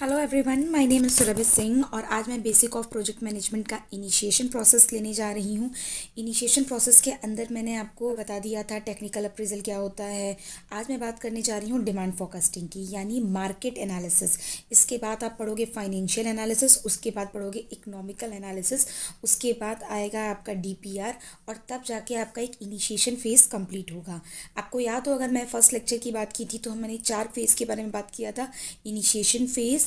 Hello everyone my name is Surabhi Singh और आज मैं बेसिक ऑफ प्रोजेक्ट मैनेजमेंट का इनिशिएशन प्रोसेस लेने जा रही हूँ इनिशिएशन प्रोसेस के अंदर मैंने आपको बता दिया था टेक्निकल अप्रेजल क्या होता है आज मैं बात करने जा रही हूँ डिमांड फोकस्टिंग की यानी मार्केट एनालिसिस इसके बाद आप पढ़ोगे फाइनेंशियल एनालिसिस उसके बाद पढ़ोगे इकनॉमिकल एनालिसिस उसके बाद आएगा आपका डी और तब जाके आपका एक इनिशिएशन फ़ेज़ कम्प्लीट होगा आपको याद हो अगर मैं फ़र्स्ट लेक्चर की बात की थी तो मैंने चार फेज़ के बारे में बात किया था initiation phase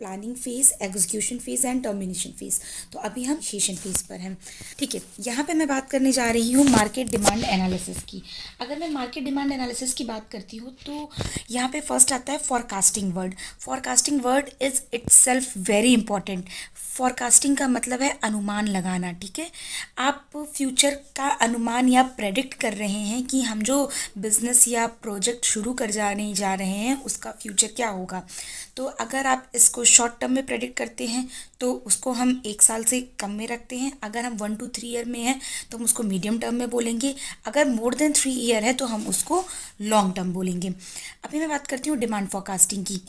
planning phase execution phase and termination phase तो अभी हम शेषन फ़ेज़ पर हैं ठीक है यहाँ पे मैं बात करने जा रही हूँ मार्केट डिमांड एनालिसिस की अगर मैं मार्केट डिमांड एनालिसिस की बात करती हूँ तो यहाँ पे फर्स्ट आता है forecasting word forecasting word is it's very important forecasting का मतलब है अनुमान लगाना ठीक है आप फ्यूचर का अनुमान या प्रेडिक्ट कर रहे हैं कि हम जो बिज़नेस या प्रोजेक्ट शुरू कर जाने जा रहे हैं उसका फ्यूचर क्या होगा तो अगर आप इस क्वेश्चन शॉर्ट टर्म में प्रेडिक्ट करते हैं तो उसको हम एक साल से कम में रखते हैं अगर हम वन टू थ्री ईयर में हैं तो हम उसको मीडियम टर्म में बोलेंगे अगर मोर देन थ्री ईयर है तो हम उसको लॉन्ग टर्म बोलेंगे अभी मैं बात करती हूँ डिमांड फॉरकास्टिंग की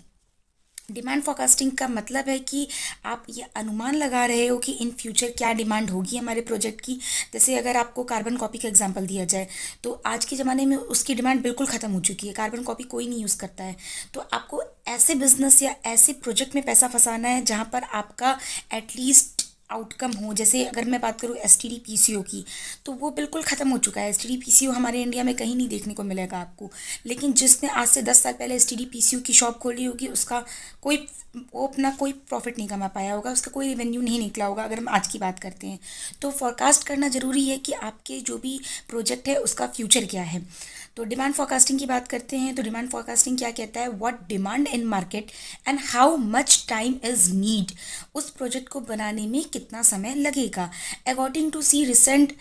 डिमांड फॉरकास्टिंग का मतलब है कि आप ये अनुमान लगा रहे हो कि इन फ्यूचर क्या डिमांड होगी हमारे प्रोजेक्ट की जैसे अगर आपको कार्बन कॉपी का एग्जांपल दिया जाए तो आज के ज़माने में उसकी डिमांड बिल्कुल ख़त्म हो चुकी है कार्बन कॉपी कोई नहीं यूज़ करता है तो आपको ऐसे बिजनेस या ऐसे प्रोजेक्ट में पैसा फंसाना है जहाँ पर आपका एटलीस्ट आउटकम हो जैसे अगर मैं बात करूँ एस टी की तो वो बिल्कुल ख़त्म हो चुका है एस टी हमारे इंडिया में कहीं नहीं देखने को मिलेगा आपको लेकिन जिसने आज से दस साल पहले एस टी की शॉप खोली होगी उसका कोई वो अपना कोई प्रॉफिट नहीं कमा पाया होगा उसका कोई रेवेन्यू नहीं निकला होगा अगर हम आज की बात करते हैं तो फॉरकास्ट करना ज़रूरी है कि आपके जो भी प्रोजेक्ट है उसका फ्यूचर क्या है तो डिमांड फॉरकास्टिंग की बात करते हैं तो डिमांड फॉरकास्टिंग क्या कहता है what demand in market and how much time is need उस प्रोजेक्ट को बनाने में कितना समय लगेगा according to the recent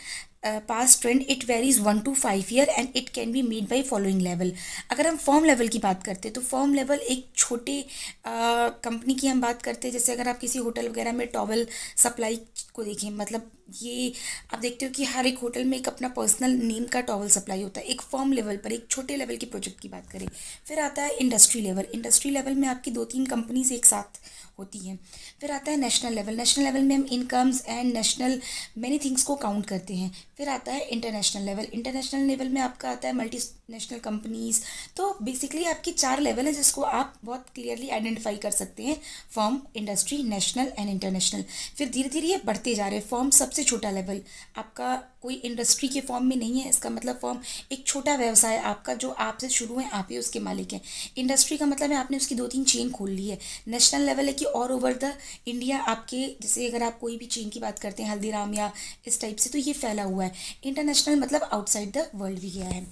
past trend it varies one to five year and it can be made by following level अगर हम form level की बात करते हैं तो फॉर्म लेवल एक छोटे कंपनी uh, की हम बात करते हैं जैसे अगर आप किसी होटल वगैरह में टॉवल सप्लाई को देखें मतलब ये आप देखते हो कि हर एक होटल में एक अपना पर्सनल नेम का टॉवल सप्लाई होता है एक फॉर्म लेवल पर एक छोटे लेवल के प्रोजेक्ट की बात करें फिर आता है इंडस्ट्री लेवल इंडस्ट्री लेवल में आपकी दो तीन कंपनीज एक साथ होती हैं फिर आता है नेशनल लेवल नेशनल लेवल में हम incomes and national many things को काउंट करते हैं फिर आता है इंटरनेशनल लेवल इंटरनेशनल लेवल में आपका आता है मल्टी नेशनल कंपनीज तो बेसिकली आपकी चार लेवल है जिसको आप बहुत क्लियरली आइडेंटिफाई कर सकते हैं form industry national and international फिर धीरे धीरे ये बढ़ते जा रहे हैं फॉर्म सबसे छोटा लेवल आपका कोई इंडस्ट्री के फॉर्म में नहीं है इसका मतलब फॉर्म एक छोटा व्यवसाय आपका जो आपसे शुरू है आप ही उसके मालिक हैं इंडस्ट्री का मतलब है आपने उसकी दो तीन चेन खोल ली है नेशनल लेवल है कि ऑल ओवर द इंडिया आपके जैसे अगर आप कोई भी चेन की बात करते हैं हल्दीराम या इस टाइप से तो ये फैला हुआ है इंटरनेशनल मतलब आउटसाइड द वर्ल्ड भी गया है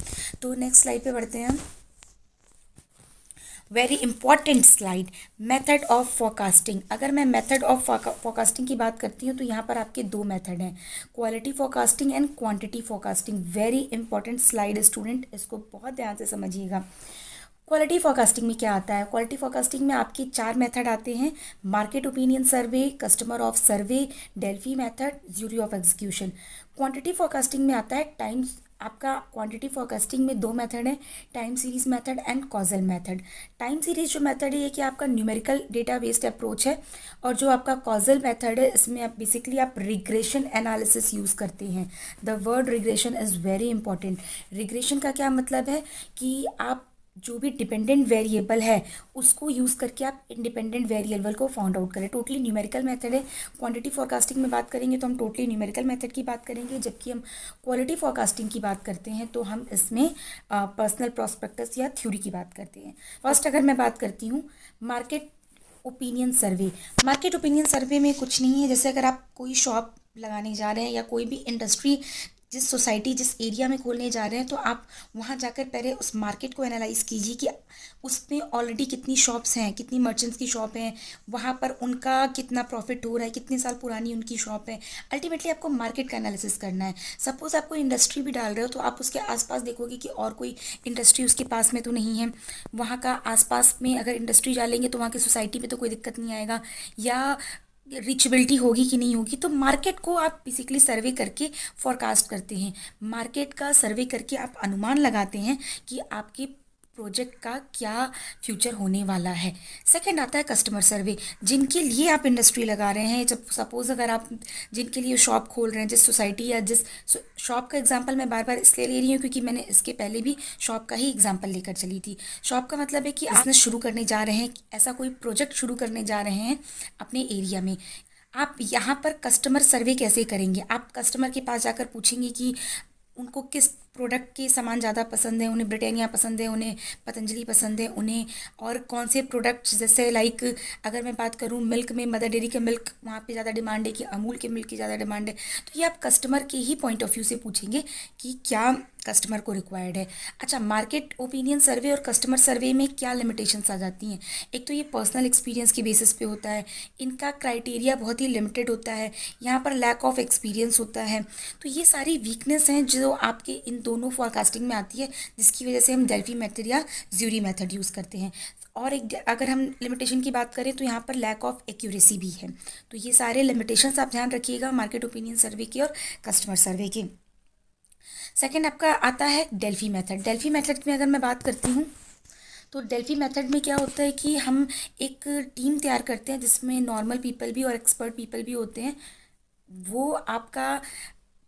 तो नेक्स्ट स्लाइड पे बढ़ते हैं very important slide method of forecasting अगर मैं मेथड ऑफ फोकास्टिंग की बात करती हूँ तो यहाँ पर आपके दो मेथड हैं quality forecasting and quantity forecasting very important slide student इसको बहुत ध्यान से समझिएगा क्वालिटी फोकास्टिंग में क्या आता है क्वालिटी फोकास्टिंग में आपके चार मेथड आते हैं market opinion survey customer of survey Delphi method jury of execution quantity forecasting में आता है टाइम्स आपका क्वांटिटी फॉरकास्टिंग में दो मेथड है time series method and causal method time series जो मेथड है ये कि आपका न्यूमेरिकल डेटा बेस्ड अप्रोच है और जो आपका कॉजल मेथड है इसमें आप बेसिकली आप रिग्रेशन एनालिसिस यूज़ करते हैं the word regression is very important regression का क्या मतलब है कि आप जो भी डिपेंडेंट वेरिएबल है उसको यूज़ करके आप इंडिपेंडेंट वेरिएबल को फाउंड आउट करें टोटली न्यूमेरिकल मेथड है क्वांटिटी फॉरकास्टिंग में बात करेंगे तो हम टोटली न्यूमेरिकल मेथड की बात करेंगे जबकि हम क्वालिटी फॉरकास्टिंग की बात करते हैं तो हम इसमें पर्सनल प्रॉस्पेक्टस या थ्योरी की बात करते हैं फर्स्ट अगर मैं बात करती हूँ market opinion survey market opinion survey में कुछ नहीं है जैसे अगर आप कोई शॉप लगाने जा रहे हैं या कोई भी इंडस्ट्री जिस सोसाइटी जिस एरिया में खोलने जा रहे हैं तो आप वहाँ जाकर पहले उस मार्केट को एनालाइज कीजिए कि उसमें ऑलरेडी कितनी शॉप्स हैं कितनी मर्चेंट्स की शॉप हैं वहाँ पर उनका कितना प्रॉफिट हो रहा है कितने साल पुरानी उनकी शॉप है अल्टीमेटली आपको मार्केट का एनालिसिस करना है सपोज़ आप कोई इंडस्ट्री भी डाल रहे हो तो आप उसके आसपास देखोगे कि और कोई इंडस्ट्री उसके पास में तो नहीं है वहाँ का आसपास में अगर इंडस्ट्री डालेंगे तो वहाँ की सोसाइटी में तो कोई दिक्कत नहीं आएगा या रीचेबिलिटी होगी कि नहीं होगी तो मार्केट को आप बेसिकली सर्वे करके फॉरकास्ट करते हैं मार्केट का सर्वे करके आप अनुमान लगाते हैं कि आपके प्रोजेक्ट का क्या फ्यूचर होने वाला है सेकंड आता है कस्टमर सर्वे जिनके लिए आप इंडस्ट्री लगा रहे हैं जब सपोज़ अगर आप जिनके लिए शॉप खोल रहे हैं जिस सोसाइटी या जिस शॉप का एग्जांपल मैं बार बार इसलिए ले रही हूँ क्योंकि मैंने इसके पहले भी शॉप का ही एग्जांपल लेकर चली थी शॉप का मतलब है कि आपने शुरू करने जा रहे हैं ऐसा कोई प्रोजेक्ट शुरू करने जा रहे हैं अपने एरिया में आप यहाँ पर कस्टमर सर्वे कैसे करेंगे आप कस्टमर के पास जाकर पूछेंगे कि उनको किस प्रोडक्ट के सामान ज़्यादा पसंद है उन्हें ब्रिटानिया पसंद है उन्हें पतंजलि पसंद है उन्हें और कौन से प्रोडक्ट्स जैसे लाइक अगर मैं बात करूँ मिल्क में मदर डेरी के मिल्क वहाँ पे ज़्यादा डिमांड है कि अमूल के मिल्क की ज़्यादा डिमांड है तो ये आप कस्टमर के ही पॉइंट ऑफ व्यू से पूछेंगे कि क्या कस्टमर को रिक्वायर्ड है अच्छा मार्केट ओपिनियन सर्वे और कस्टमर सर्वे में क्या लिमिटेशंस आ जाती हैं एक तो ये पर्सनल एक्सपीरियंस के बेसिस पे होता है इनका क्राइटेरिया बहुत ही लिमिटेड होता है यहाँ पर लैक ऑफ एक्सपीरियंस होता है तो ये सारी वीकनेस हैं जो आपके इन दोनों फॉरकास्टिंग में आती है जिसकी वजह से हम डेल्फी मैथड या ज्यूरी मैथड यूज़ करते हैं और एक अगर हम लिमिटेशन की बात करें तो यहाँ पर लैक ऑफ एक्यूरेसी भी है तो ये सारे लिमिटेशंस आप ध्यान रखिएगा मार्केट ओपिनियन सर्वे के और कस्टमर सर्वे के सेकेंड आपका आता है डेल्फी मेथड डेल्फी मेथड में अगर मैं बात करती हूँ तो डेल्फी मेथड में क्या होता है कि हम एक टीम तैयार करते हैं जिसमें नॉर्मल पीपल भी और एक्सपर्ट पीपल भी होते हैं वो आपका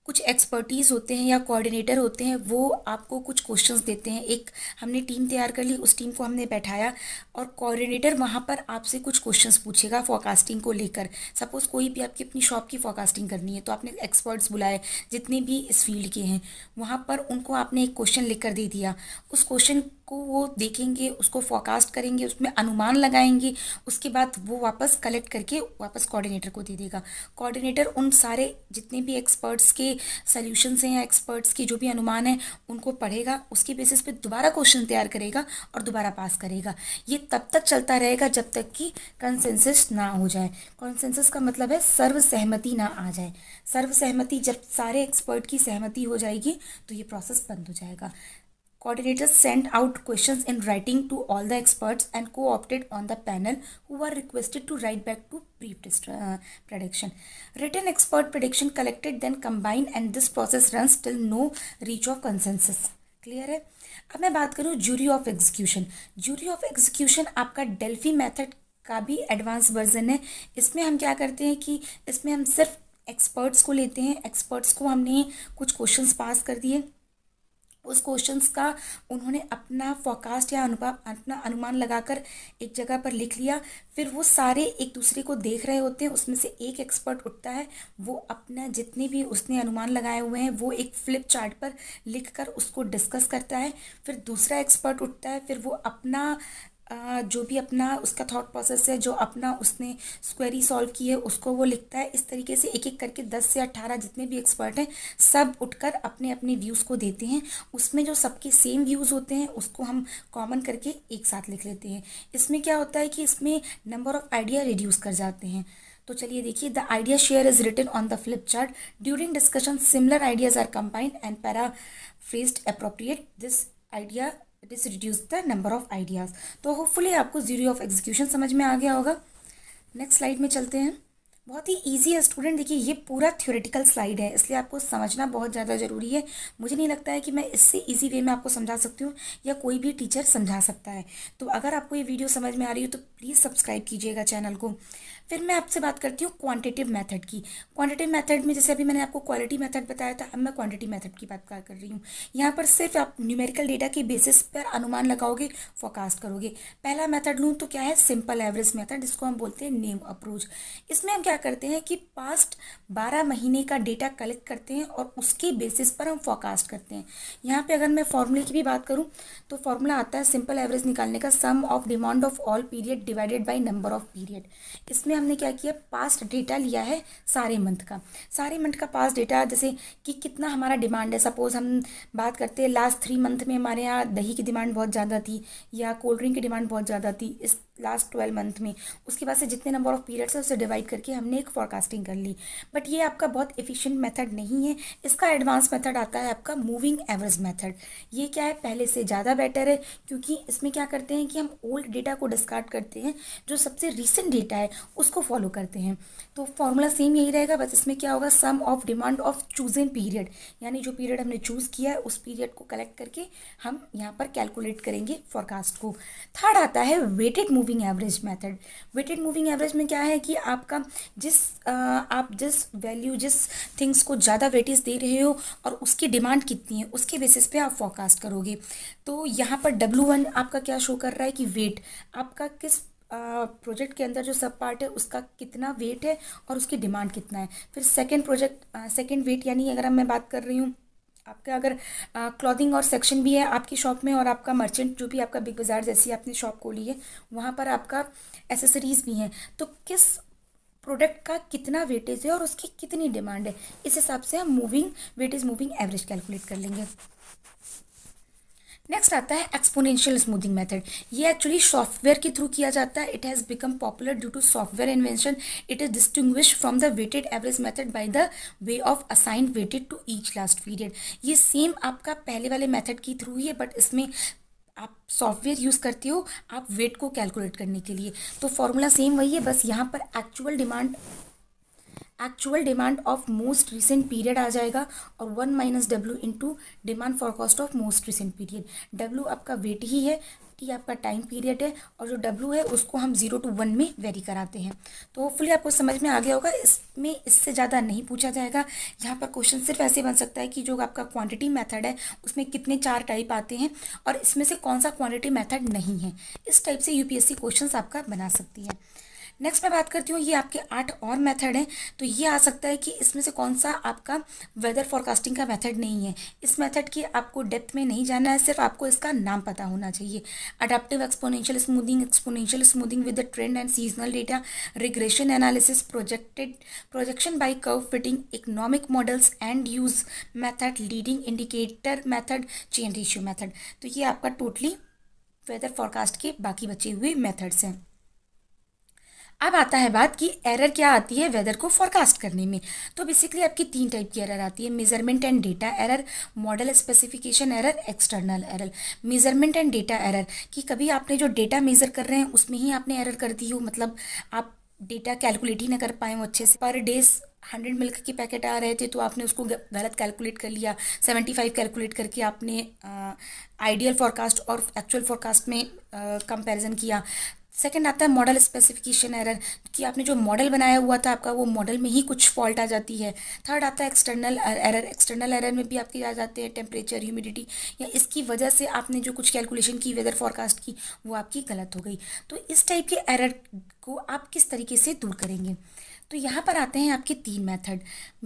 कुछ एक्सपर्टीज़ होते हैं या कोऑर्डिनेटर होते हैं वो आपको कुछ क्वेश्चंस देते हैं एक हमने टीम तैयार कर ली उस टीम को हमने बैठाया और कोऑर्डिनेटर वहाँ पर आपसे कुछ क्वेश्चंस पूछेगा फॉरकास्टिंग को लेकर सपोज़ कोई भी आपकी अपनी शॉप की फॉरकास्टिंग करनी है तो आपने एक्सपर्ट्स बुलाए जितने भी इस फील्ड के हैं वहाँ पर उनको आपने एक क्वेश्चन लिख कर दे दिया उस क्वेश्चन को वो देखेंगे उसको फोकास्ट करेंगे उसमें अनुमान लगाएंगे उसके बाद वो वापस कलेक्ट करके वापस कोऑर्डिनेटर को दे देगा कोऑर्डिनेटर उन सारे जितने भी एक्सपर्ट्स के सॉल्यूशंस हैं या एक्सपर्ट्स के जो भी अनुमान हैं उनको पढ़ेगा उसके बेसिस पे दोबारा क्वेश्चन तैयार करेगा और दोबारा पास करेगा ये तब तक चलता रहेगा जब तक कि कंसेंसस ना हो जाए कॉन्सेंसिस का मतलब है सर्वसहमति ना आ जाए सर्वसहमति जब सारे एक्सपर्ट की सहमति हो जाएगी तो ये प्रोसेस बंद हो जाएगा Coordinators sent out questions in writing to all the experts and co-opted on the panel who were requested to write back to brief uh, prediction. Written expert prediction collected then combined and this process runs till no reach of consensus. Clear है अब मैं बात करूँ jury of execution jury of execution आपका Delphi method का भी advance version है इसमें हम क्या करते हैं कि इसमें हम सिर्फ एक्सपर्ट्स को लेते हैं एक्सपर्ट्स को हमने कुछ क्वेश्चंस पास कर दिए उस क्वेश्चंस का उन्होंने अपना फोकास्ट या अनुपा अपना अनुमान लगाकर एक जगह पर लिख लिया फिर वो सारे एक दूसरे को देख रहे होते हैं उसमें से एक एक्सपर्ट उठता है वो अपना जितने भी उसने अनुमान लगाए हुए हैं वो एक फ्लिप चार्ट पर लिख कर उसको डिस्कस करता है फिर दूसरा एक्सपर्ट उठता है फिर वो अपना जो भी अपना उसका थॉट प्रोसेस है जो अपना उसने स्क्वेरी सॉल्व की है उसको वो लिखता है इस तरीके से एक एक करके दस से अट्ठारह जितने भी एक्सपर्ट हैं सब उठकर अपने अपने व्यूज़ को देते हैं उसमें जो सबके सेम व्यूज़ होते हैं उसको हम कॉमन करके एक साथ लिख लेते हैं इसमें क्या होता है कि इसमें नंबर ऑफ़ आइडिया रिड्यूस कर जाते हैं तो चलिए देखिए the idea share is written on the flip chart during discussion similar ideas are combined and paraphrased appropriate this idea that is reduce the number of ideas तो hopefully आपको jury of execution समझ में आ गया होगा next slide में चलते हैं बहुत ही ईजी है स्टूडेंट देखिए ये पूरा थ्योरेटिकल स्लाइड है इसलिए आपको समझना बहुत ज़्यादा ज़रूरी है मुझे नहीं लगता है कि मैं इससे इजी वे में आपको समझा सकती हूँ या कोई भी टीचर समझा सकता है तो अगर आपको ये वीडियो समझ में आ रही हो तो प्लीज़ सब्सक्राइब कीजिएगा चैनल को फिर मैं आपसे बात करती हूँ क्वान्टिटिव मैथड की क्वान्टिटिव मैथड में जैसे अभी मैंने आपको क्वालिटी मैथड बताया था अब मैं क्वान्टिटी मैथड की बात कर रही हूँ यहाँ पर सिर्फ आप न्यूमेरिकल डेटा के बेसिस पर अनुमान लगाओगे फोकास्ट करोगे पहला मैथड लूँ तो क्या है सिंपल एवरेज मैथड जिसको हम बोलते हैं नेम अप्रोच इसमें हम क्या क्या करते हैं कि पास्ट बारह महीने का डेटा कलेक्ट करते हैं और उसके बेसिस पर हम फोकास्ट करते हैं यहाँ पे अगर मैं फॉर्मूले की भी बात करूँ तो फॉर्मूला आता है सिंपल एवरेज निकालने का sum of demand of all period divided by number of period इसमें हमने क्या किया पास्ट डेटा लिया है सारे मंथ का सारे मंथ का पास्ट डेटा जैसे कि कितना हमारा डिमांड है सपोज़ हम बात करते हैं लास्ट थ्री मंथ में हमारे यहाँ दही की डिमांड बहुत ज़्यादा थी या कोल्ड ड्रिंक की डिमांड बहुत ज़्यादा थी इस लास्ट ट्वेल्व मंथ में उसके बाद से जितने नंबर ऑफ पीरियड्स है उसे डिवाइड करके हमने एक फॉरकास्टिंग कर ली बट ये आपका बहुत इफिशियंट मेथड नहीं है इसका एडवांस मेथड आता है आपका मूविंग एवरेज मेथड ये क्या है पहले से ज़्यादा बेटर है क्योंकि इसमें क्या करते हैं कि हम ओल्ड डेटा को डिस्कार्ड करते हैं जो सबसे रिसेंट डेटा है उसको फॉलो करते हैं तो फॉर्मूला सेम यही रहेगा बस इसमें क्या होगा sum of demand of chosen period यानी जो पीरियड हमने चूज़ किया है उस पीरियड को कलेक्ट करके हम यहाँ पर कैलकुलेट करेंगे फॉरकास्ट को थर्ड आता है weighted moving average method weighted moving average में क्या है कि आपका जिस आ, आप जिस वैल्यू जिस थिंग्स को ज़्यादा वेटेज दे रहे हो और उसकी डिमांड कितनी है उसके बेसिस पे आप फोकास्ट करोगे तो यहाँ पर डब्लू वन आपका क्या शो कर रहा है कि वेट आपका किस प्रोजेक्ट के अंदर जो सब पार्ट है उसका कितना वेट है और उसकी डिमांड कितना है फिर सेकेंड प्रोजेक्ट सेकेंड वेट यानी अगर मैं बात कर रही हूँ आपका अगर क्लॉथिंग और सेक्शन भी है आपकी शॉप में और आपका मर्चेंट जो भी आपका बिग बाज़ार जैसी आपने शॉप खोली है वहाँ पर आपका एसेसरीज़ भी हैं तो किस प्रोडक्ट का कितना वेटेज है और उसकी कितनी डिमांड है इस हिसाब से हम moving weightage moving average calculate कर लेंगे नेक्स्ट आता है एक्सपोनेंशियल स्मूथिंग मेथड ये एक्चुअली सॉफ्टवेयर के थ्रू किया जाता है it has become popular due to software invention it is distinguish from the weighted average method by the way of assign weighted to each last period ये same आपका पहले वाले method के through ही है बट इसमें आप सॉफ्टवेयर यूज़ करते हो आप वेट को कैलकुलेट करने के लिए तो फॉर्मूला सेम वही है बस यहाँ पर actual demand actual demand of most recent period आ जाएगा और one minus W into demand for cost of most recent period W आपका वेट ही है कि आपका टाइम पीरियड है और जो डब्ल्यू है उसको हम ज़ीरो टू वन में वेरी कराते हैं तो होपफुली आपको समझ में आ गया होगा इसमें इससे ज़्यादा नहीं पूछा जाएगा यहाँ पर क्वेश्चन सिर्फ ऐसे बन सकता है कि जो आपका क्वांटिटी मेथड है उसमें कितने चार टाइप आते हैं और इसमें से कौन सा क्वान्टिटी मैथड नहीं है इस टाइप से यू पी आपका बना सकती है नेक्स्ट मैं बात करती हूँ ये आपके आठ और मेथड हैं तो ये आ सकता है कि इसमें से कौन सा आपका वेदर फॉरकास्टिंग का मेथड नहीं है इस मेथड की आपको डेप्थ में नहीं जाना है सिर्फ आपको इसका नाम पता होना चाहिए adaptive exponential smoothing exponential smoothing with the trend and seasonal data regression analysis projected projection by curve fitting economic models and use method leading indicator method change ratio method तो ये आपका टोटली वेदर फॉरकास्ट के बाकी बचे हुए methods हैं अब आता है बात कि एरर क्या आती है वेदर को फॉरकास्ट करने में तो बेसिकली आपकी तीन टाइप की एरर आती है measurement and data error model specification error external error measurement and data error कि कभी आपने जो डेटा मेज़र कर रहे हैं उसमें ही आपने एरर कर दी हो मतलब आप डेटा कैलकुलेट ही ना कर पाए हो अच्छे से पर डेज हंड्रेड मिल्क के पैकेट आ रहे थे तो आपने उसको गलत कैलकुलेट कर लिया सेवेंटी फाइव कैलकुलेट करके आपने आइडियल फॉरकास्ट और एक्चुअल फॉरकास्ट में कंपैरिजन किया सेकंड आता है मॉडल स्पेसिफिकेशन एरर कि आपने जो मॉडल बनाया हुआ था आपका वो मॉडल में ही कुछ फॉल्ट आ जाती है थर्ड आता है एक्सटर्नल एरर एक्सटर्नल एरर में भी आपके आ जाते हैं टेम्परेचर ह्यूमिडिटी या इसकी वजह से आपने जो कुछ कैलकुलेशन की वेदर फॉरकास्ट की वो आपकी गलत हो गई तो इस टाइप के एरर को आप किस तरीके से दूर करेंगे तो यहाँ पर आते हैं आपके तीन मेथड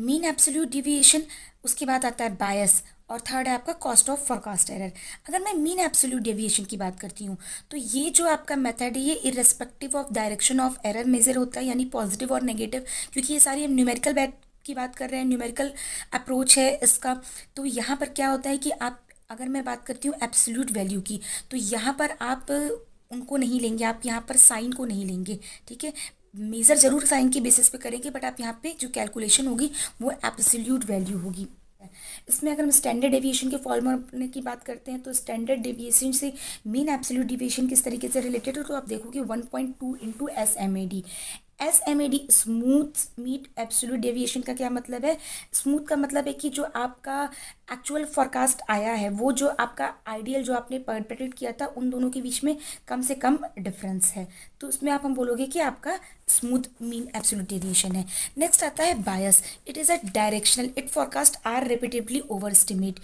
मीन एब्सोल्यूट डिविएशन उसके बाद आता है बायस और थर्ड है आपका कॉस्ट ऑफ फॉरकास्ट एरर अगर मैं मीन एब्सोल्यूट डेविएशन की बात करती हूँ तो ये जो आपका मेथड है ये irrespective of direction of error measure होता है यानी पॉजिटिव और नेगेटिव क्योंकि ये सारी हम न्यूमेरिकल बैट की बात कर रहे हैं न्यूमेरिकल अप्रोच है इसका तो यहाँ पर क्या होता है कि आप अगर मैं बात करती हूँ एब्सोल्यूट वैल्यू की तो यहाँ पर आप उनको नहीं लेंगे आप यहाँ पर साइन को नहीं लेंगे ठीक है मेज़र ज़रूर साइन के बेसिस पे करेंगे बट आप यहाँ पे जो कैलकुलेशन होगी वो एब्सोल्यूट वैल्यू होगी है इसमें अगर हम स्टैंडर्ड डेविएशन के फॉर्मूले की बात करते हैं तो स्टैंडर्ड डेविएशन से मीन एब्सोल्यूट डेविएशन किस तरीके से रिलेटेड हो तो आप देखोगे one point two into S M A D S M A D smooth mean absolute deviation का क्या मतलब है स्मूथ का मतलब है कि जो आपका एक्चुअल फॉरकास्ट आया है वो जो आपका आइडियल जो आपने परपेटेड किया था उन दोनों के बीच में कम से कम डिफरेंस है तो उसमें आप हम बोलोगे कि आपका स्मूथ मीन एब्सोल्यूट डेविएशन है नेक्स्ट आता है bias it is a directional it forecast are repeatedly over estimate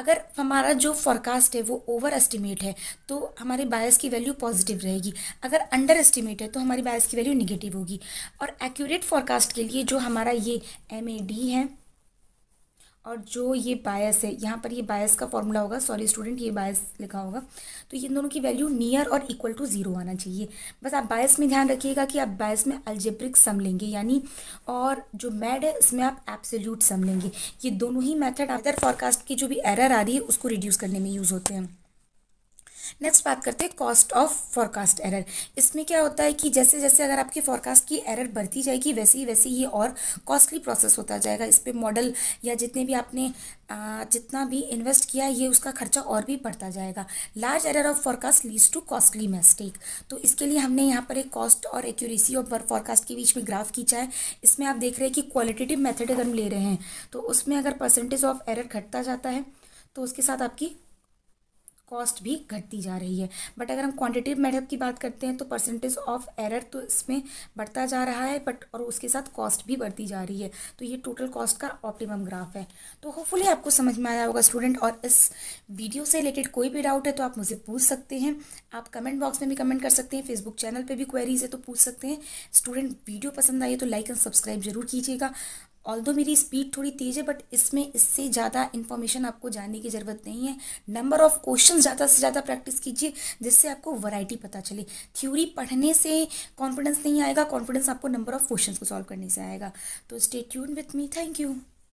अगर हमारा जो फॉरकास्ट है वो ओवर एस्टिमेट है तो हमारी बायस की वैल्यू पॉजिटिव रहेगी अगर अंडर एस्टिमेट है तो हमारी बायस की वैल्यू निगेटिव होगी और एक्यूरेट फॉरकास्ट के लिए जो हमारा ये एम है और जो ये बायस है यहाँ पर ये बायस का फॉर्मूला होगा सॉरी स्टूडेंट ये बायस लिखा होगा तो ये दोनों की वैल्यू नियर और इक्वल टू ज़ीरो आना चाहिए बस आप बायस में ध्यान रखिएगा कि आप बायस में अल्जेब्रिक सम लेंगे यानी और जो मैड है इसमें आप एब्सोल्यूट सम लेंगे ये दोनों ही मैथड अदर फॉरकास्ट की जो भी एरर आ रही है उसको रिड्यूस करने में यूज़ होते हैं नेक्स्ट बात करते हैं कॉस्ट ऑफ फॉरकास्ट एरर इसमें क्या होता है कि जैसे जैसे अगर आपके फॉरकास्ट की एरर बढ़ती जाएगी वैसे ही वैसे ही और कॉस्टली प्रोसेस होता जाएगा इस पर मॉडल या जितने भी आपने जितना भी इन्वेस्ट किया ये उसका खर्चा और भी बढ़ता जाएगा large error of forecast leads to costly mistake तो इसके लिए हमने यहाँ पर एक कॉस्ट और एक्यूरेसी और फॉरकास्ट के बीच में ग्राफ खींचा है इसमें आप देख रहे हैं कि क्वालिटेटिव मेथड अगर हम ले रहे हैं तो उसमें अगर परसेंटेज ऑफ एरर घटता जाता है तो उसके साथ आपकी कॉस्ट भी घटती जा रही है बट अगर हम क्वांटिटेटिव मेथड की बात करते हैं तो परसेंटेज ऑफ एरर तो इसमें बढ़ता जा रहा है बट और उसके साथ कॉस्ट भी बढ़ती जा रही है तो ये टोटल कॉस्ट का ऑप्टिमम ग्राफ है तो होपफुली आपको समझ में आया होगा स्टूडेंट और इस वीडियो से रिलेटेड कोई भी डाउट है तो आप मुझे पूछ सकते हैं आप कमेंट बॉक्स में भी कमेंट कर सकते हैं फेसबुक चैनल पर भी क्वेरीज है तो पूछ सकते हैं स्टूडेंट वीडियो पसंद आई तो लाइक एंड सब्सक्राइब जरूर कीजिएगा ऑल दो मेरी स्पीड थोड़ी तेज़ है बट इसमें इससे ज़्यादा इन्फॉर्मेशन आपको जानने की ज़रूरत नहीं है नंबर ऑफ क्वेश्चन ज़्यादा से ज़्यादा प्रैक्टिस कीजिए जिससे आपको वैरायटी पता चले थ्योरी पढ़ने से कॉन्फिडेंस नहीं आएगा कॉन्फिडेंस आपको नंबर ऑफ क्वेश्चन को सॉल्व करने से आएगा तो stay tune with me thank you